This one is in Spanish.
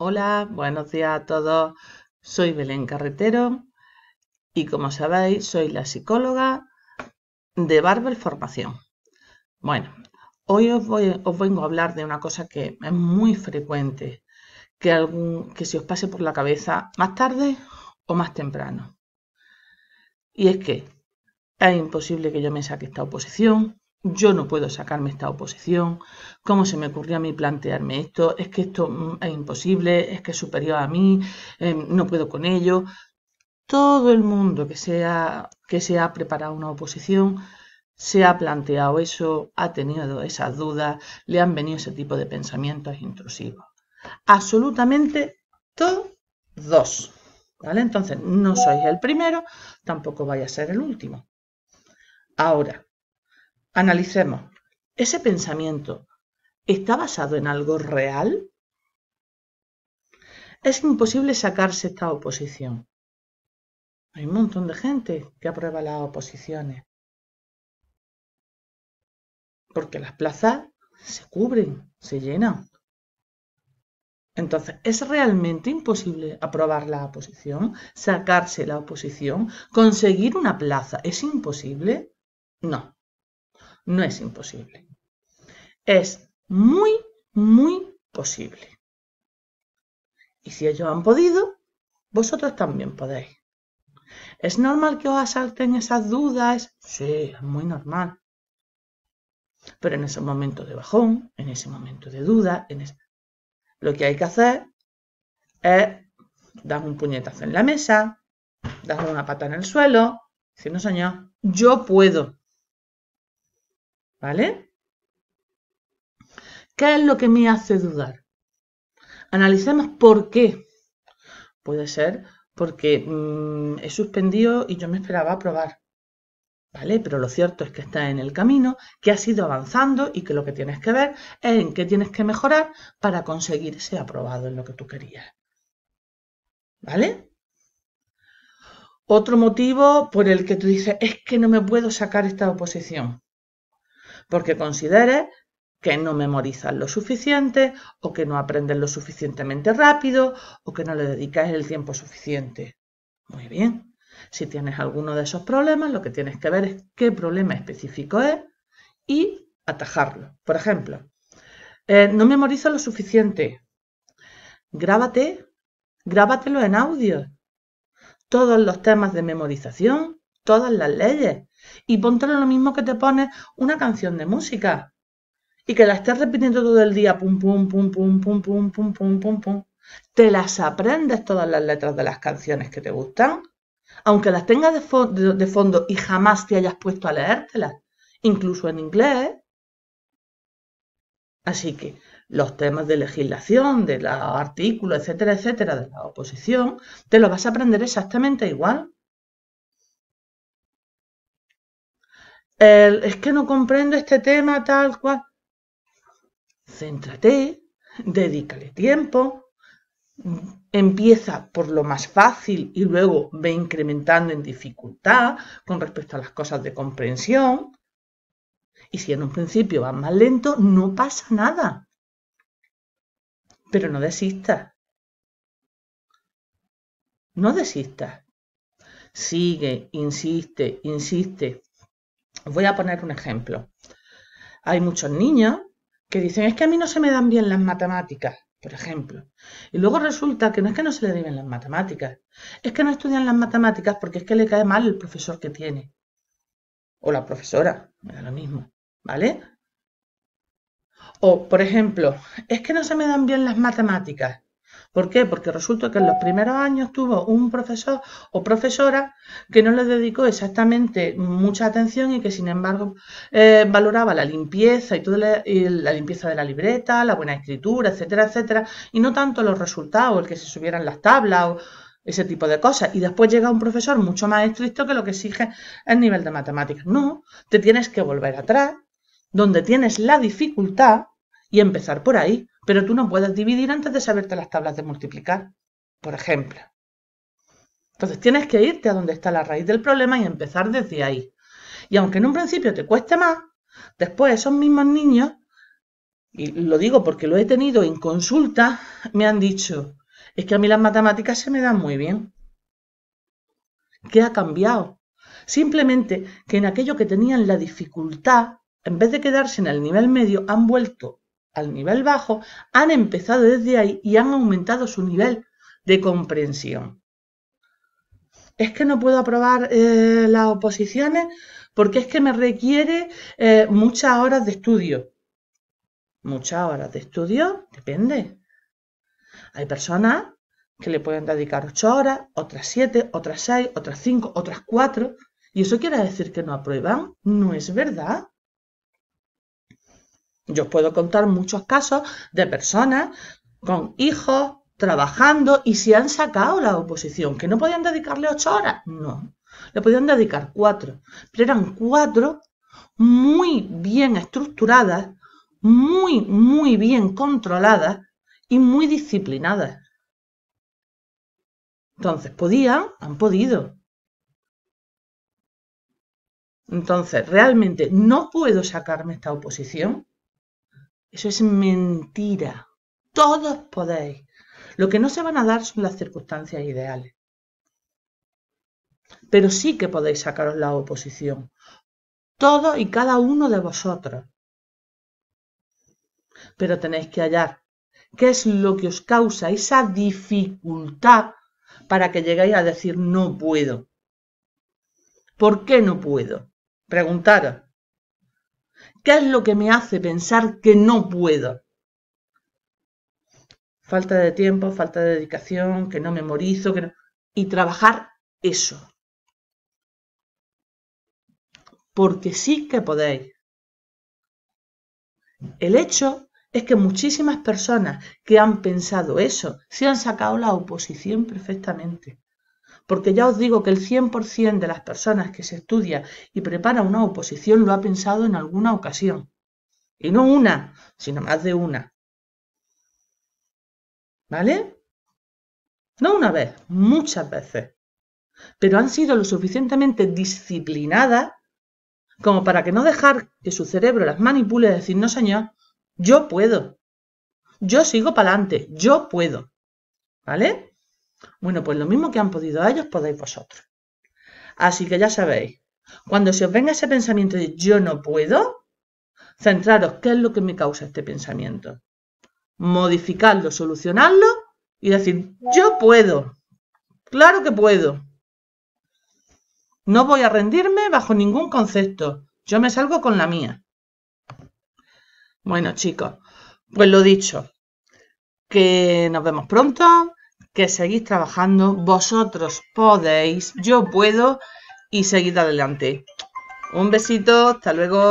Hola, buenos días a todos. Soy Belén Carretero y como sabéis soy la psicóloga de Barber Formación. Bueno, hoy os, vengo a hablar de una cosa que es muy frecuente, que, que se os pase por la cabeza más tarde o más temprano. Y es que es imposible que yo me saque esta oposición, yo no puedo sacarme esta oposición, cómo se me ocurrió a mí plantearme esto, es que esto mm, es imposible, es que es superior a mí, eh, no puedo con ello. Todo el mundo que, sea, que se ha preparado una oposición se ha planteado eso, ha tenido esas dudas, le han venido ese tipo de pensamientos intrusivos. Absolutamente todos. ¿Vale? Entonces, no sois el primero, tampoco vais a ser el último. Ahora, Analicemos. ¿Ese pensamiento está basado en algo real? Es imposible sacarse esta oposición. Hay un montón de gente que aprueba las oposiciones. Porque las plazas se cubren, se llenan. Entonces, ¿es realmente imposible aprobar la oposición, sacarse la oposición, conseguir una plaza? ¿Es imposible? No. No es imposible. Es muy, muy posible. Y si ellos han podido, vosotros también podéis. ¿Es normal que os asalten esas dudas? Sí, es muy normal. Pero en ese momento de bajón, en ese momento de duda, en ese... lo que hay que hacer es dar un puñetazo en la mesa, dar una pata en el suelo, diciendo, no señor, yo puedo. ¿Vale? ¿Qué es lo que me hace dudar? Analicemos por qué. Puede ser porque mm, he suspendido y yo me esperaba aprobar. ¿Vale? Pero lo cierto es que está en el camino, que has ido avanzando y que lo que tienes que ver es en qué tienes que mejorar para conseguir ese aprobado en lo que tú querías. ¿Vale? Otro motivo por el que tú dices, es que no me puedo sacar esta oposición porque consideres que no memorizas lo suficiente o que no aprendes lo suficientemente rápido o que no le dedicas el tiempo suficiente. Muy bien. Si tienes alguno de esos problemas, lo que tienes que ver es qué problema específico es y atajarlo. Por ejemplo, eh, no memorizo lo suficiente. Grábate, grábatelo en audio. Todos los temas de memorización, todas las leyes, y póntelo lo mismo que te pones una canción de música. Y que la estés repitiendo todo el día, pum, pum, pum, pum, pum, pum, pum, pum, pum, pum. Te las aprendes todas las letras de las canciones que te gustan, aunque las tengas de, fondo y jamás te hayas puesto a leértelas, incluso en inglés. Así que los temas de legislación, de los artículos, etcétera, etcétera, de la oposición, te lo vas a aprender exactamente igual. es que no comprendo este tema tal cual. Céntrate, dedícale tiempo, empieza por lo más fácil y luego ve incrementando en dificultad con respecto a las cosas de comprensión. Y si en un principio vas más lento, no pasa nada. Pero no desistas. No desistas. Sigue, insiste, insiste voy a poner un ejemplo. Hay muchos niños que dicen, es que a mí no se me dan bien las matemáticas, por ejemplo. Y luego resulta que no es que no se le den bien las matemáticas, es que no estudian las matemáticas porque es que le cae mal el profesor que tiene. O la profesora, me da lo mismo, ¿vale? O, por ejemplo, es que no se me dan bien las matemáticas ¿Por qué? Porque resulta que en los primeros años tuvo un profesor o profesora que no le dedicó exactamente mucha atención y que sin embargo eh, valoraba la limpieza y la, la, limpieza de la libreta, la buena escritura, etcétera, etcétera, y no tanto los resultados, el que se subieran las tablas o ese tipo de cosas. Y después llega un profesor mucho más estricto que lo que exige el nivel de matemáticas. No, te tienes que volver atrás, donde tienes la dificultad y empezar por ahí. Pero tú no puedes dividir antes de saberte las tablas de multiplicar, por ejemplo. Entonces tienes que irte a donde está la raíz del problema y empezar desde ahí. Y aunque en un principio te cueste más, después esos mismos niños, y lo digo porque lo he tenido en consulta, me han dicho, es que a mí las matemáticas se me dan muy bien. ¿Qué ha cambiado? Simplemente que en aquello que tenían la dificultad, en vez de quedarse en el nivel medio, han vuelto al nivel bajo han empezado desde ahí y han aumentado su nivel de comprensión. Es que no puedo aprobar eh, las oposiciones porque es que me requiere eh, muchas horas de estudio. Muchas horas de estudio, depende. Hay personas que le pueden dedicar ocho horas, otras siete, otras seis, otras cinco, otras cuatro. ¿Y eso quiere decir que no aprueban? No es verdad. Yo os puedo contar muchos casos de personas con hijos trabajando y se han sacado la oposición, que no podían dedicarle ocho horas, no, le podían dedicar cuatro, pero eran cuatro muy bien estructuradas, muy, muy bien controladas y muy disciplinadas. Entonces, podían, han podido. Entonces, realmente no puedo sacarme esta oposición eso es mentira. Todos podéis. Lo que no se van a dar son las circunstancias ideales. Pero sí que podéis sacaros la oposición. Todos y cada uno de vosotros. Pero tenéis que hallar qué es lo que os causa esa dificultad para que lleguéis a decir no puedo. ¿Por qué no puedo? Preguntaros. ¿Qué es lo que me hace pensar que no puedo? Falta de tiempo, falta de dedicación, que no memorizo, que no... y trabajar eso. Porque sí que podéis. El hecho es que muchísimas personas que han pensado eso se han sacado la oposición perfectamente porque ya os digo que el 100% de las personas que se estudia y prepara una oposición lo ha pensado en alguna ocasión. Y no una, sino más de una. ¿Vale? No una vez, muchas veces. Pero han sido lo suficientemente disciplinadas como para que no dejar que su cerebro las manipule y decir, no señor, yo puedo. Yo sigo para adelante, yo puedo. ¿Vale? Bueno, pues lo mismo que han podido ellos, podéis vosotros. Así que ya sabéis, cuando se os venga ese pensamiento de yo no puedo, centraros qué es lo que me causa este pensamiento. Modificarlo, solucionarlo y decir, yo puedo. Claro que puedo. No voy a rendirme bajo ningún concepto. Yo me salgo con la mía. Bueno, chicos, pues lo dicho, que nos vemos pronto, que seguís trabajando, vosotros podéis, yo puedo y seguid adelante. Un besito, hasta luego.